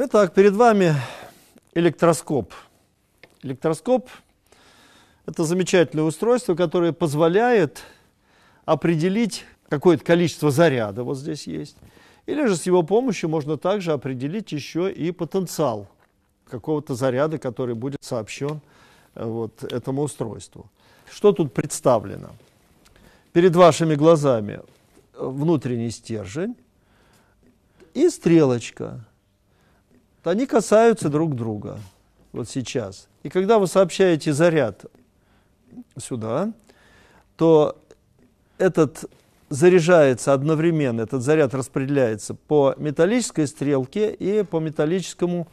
Итак, перед вами электроскоп. Электроскоп – это замечательное устройство, которое позволяет определить какое-то количество заряда, вот здесь есть, или же с его помощью можно также определить еще и потенциал какого-то заряда, который будет сообщен э, вот этому устройству. Что тут представлено? Перед вашими глазами э, внутренний стержень и стрелочка они касаются друг друга вот сейчас. И когда вы сообщаете заряд сюда, то этот заряжается одновременно, этот заряд распределяется по металлической стрелке и по металлическому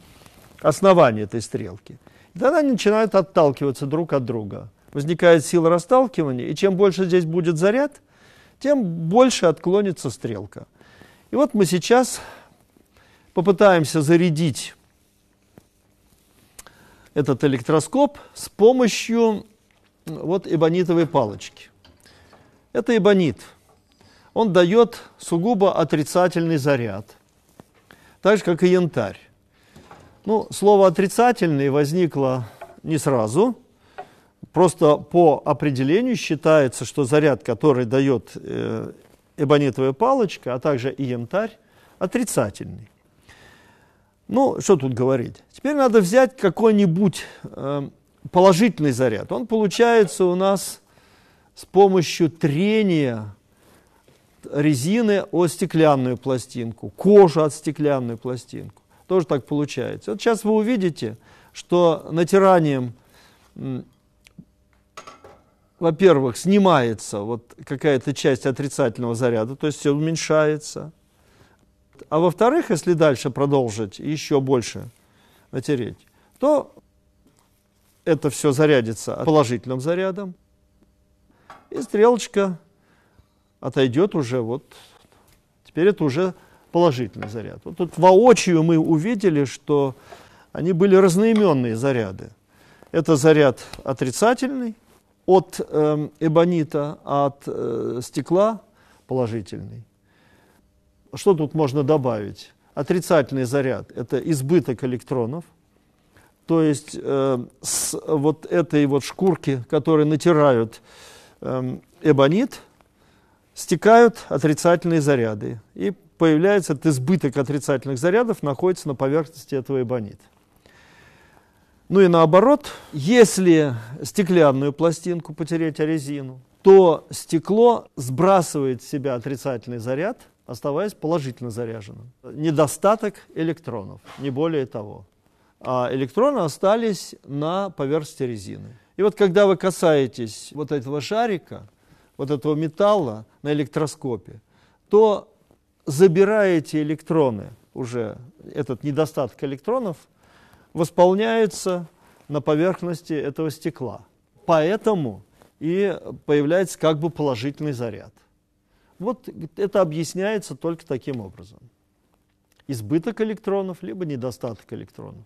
основанию этой стрелки. И тогда они начинают отталкиваться друг от друга. Возникает сила расталкивания, и чем больше здесь будет заряд, тем больше отклонится стрелка. И вот мы сейчас попытаемся зарядить этот электроскоп с помощью вот эбонитовой палочки. Это эбонит. Он дает сугубо отрицательный заряд, так же, как и янтарь. Ну, слово «отрицательный» возникло не сразу. Просто по определению считается, что заряд, который дает э, эбонитовая палочка, а также и янтарь, отрицательный. Ну, что тут говорить? Теперь надо взять какой-нибудь э, положительный заряд. Он получается у нас с помощью трения резины о стеклянную пластинку, кожа от стеклянную пластинку. Тоже так получается. Вот сейчас вы увидите, что натиранием, во-первых, снимается вот какая-то часть отрицательного заряда, то есть все уменьшается – а во-вторых, если дальше продолжить еще больше натереть, то это все зарядится положительным зарядом, и стрелочка отойдет уже вот, теперь это уже положительный заряд. Вот тут воочию мы увидели, что они были разноименные заряды. Это заряд отрицательный от эм, эбонита, а от э, стекла положительный что тут можно добавить? Отрицательный заряд – это избыток электронов, то есть э, с вот этой вот шкурки, которой натирают эм, эбонит, стекают отрицательные заряды. И появляется этот избыток отрицательных зарядов, находится на поверхности этого эбонита. Ну и наоборот, если стеклянную пластинку потереть о а резину, то стекло сбрасывает в себя отрицательный заряд – оставаясь положительно заряженным. Недостаток электронов, не более того. А электроны остались на поверхности резины. И вот когда вы касаетесь вот этого шарика, вот этого металла на электроскопе, то забираете электроны, уже этот недостаток электронов восполняется на поверхности этого стекла. Поэтому и появляется как бы положительный заряд. Вот это объясняется только таким образом. Избыток электронов, либо недостаток электронов.